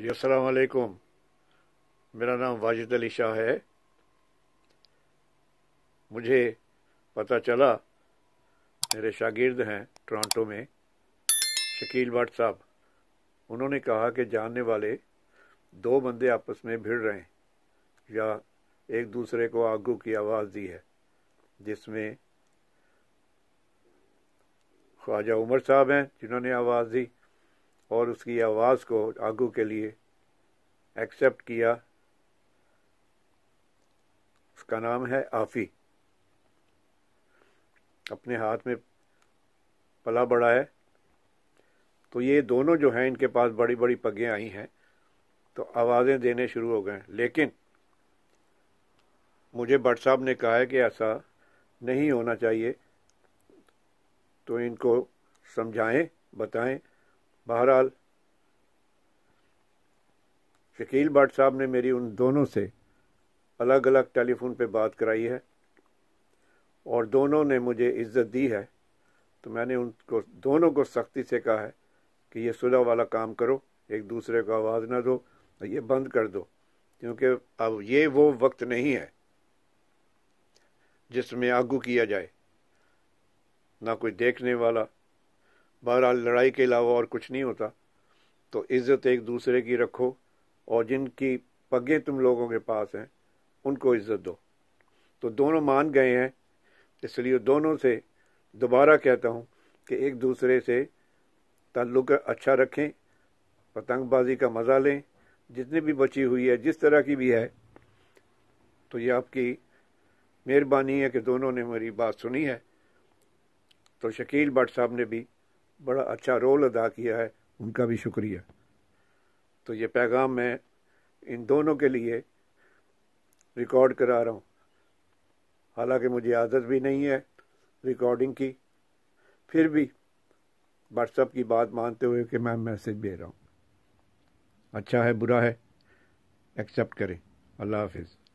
जी असलकुम मेरा नाम वाजिद अली शाह है मुझे पता चला मेरे शागिर्द हैं टोरंटो में शकील भट्ट साहब उन्होंने कहा कि जानने वाले दो बंदे आपस में भिड़ रहे हैं या एक दूसरे को आगू की आवाज़ दी है जिसमें ख्वाजा उमर साहब हैं जिन्होंने आवाज़ दी और उसकी आवाज़ को आगू के लिए एक्सेप्ट किया उसका नाम है आफ़ी अपने हाथ में पला बड़ा है तो ये दोनों जो हैं इनके पास बड़ी बड़ी पगें आई हैं तो आवाज़ें देने शुरू हो गए लेकिन मुझे भट्ट साहब ने कहा है कि ऐसा नहीं होना चाहिए तो इनको समझाएं बताएं बहरहाल शकील भट्ट साहब ने मेरी उन दोनों से अलग अलग टेलीफोन पे बात कराई है और दोनों ने मुझे इज़्ज़त दी है तो मैंने उनको दोनों को सख्ती से कहा है कि ये सुलह वाला काम करो एक दूसरे को आवाज़ ना दो और ये बंद कर दो क्योंकि अब ये वो वक्त नहीं है जिसमें आगू किया जाए ना कोई देखने वाला बहरहाल लड़ाई के अलावा और कुछ नहीं होता तो इज़्ज़त एक दूसरे की रखो और जिनकी पगे तुम लोगों के पास हैं उनको इज़्ज़त दो तो दोनों मान गए हैं इसलिए दोनों से दोबारा कहता हूँ कि एक दूसरे से ताल्लुक अच्छा रखें पतंगबाजी का मज़ा लें जितनी भी बची हुई है जिस तरह की भी है तो ये आपकी मेहरबानी है कि दोनों ने मेरी बात सुनी है तो शकील भट्ट साहब ने भी बड़ा अच्छा रोल अदा किया है उनका भी शुक्रिया तो ये पैगाम मैं इन दोनों के लिए रिकॉर्ड करा रहा हूँ हालांकि मुझे आदत भी नहीं है रिकॉर्डिंग की फिर भी व्हाट्सअप की बात मानते हुए कि मैं मैसेज दे रहा हूँ अच्छा है बुरा है एक्सेप्ट करें अल्लाह हाफिज़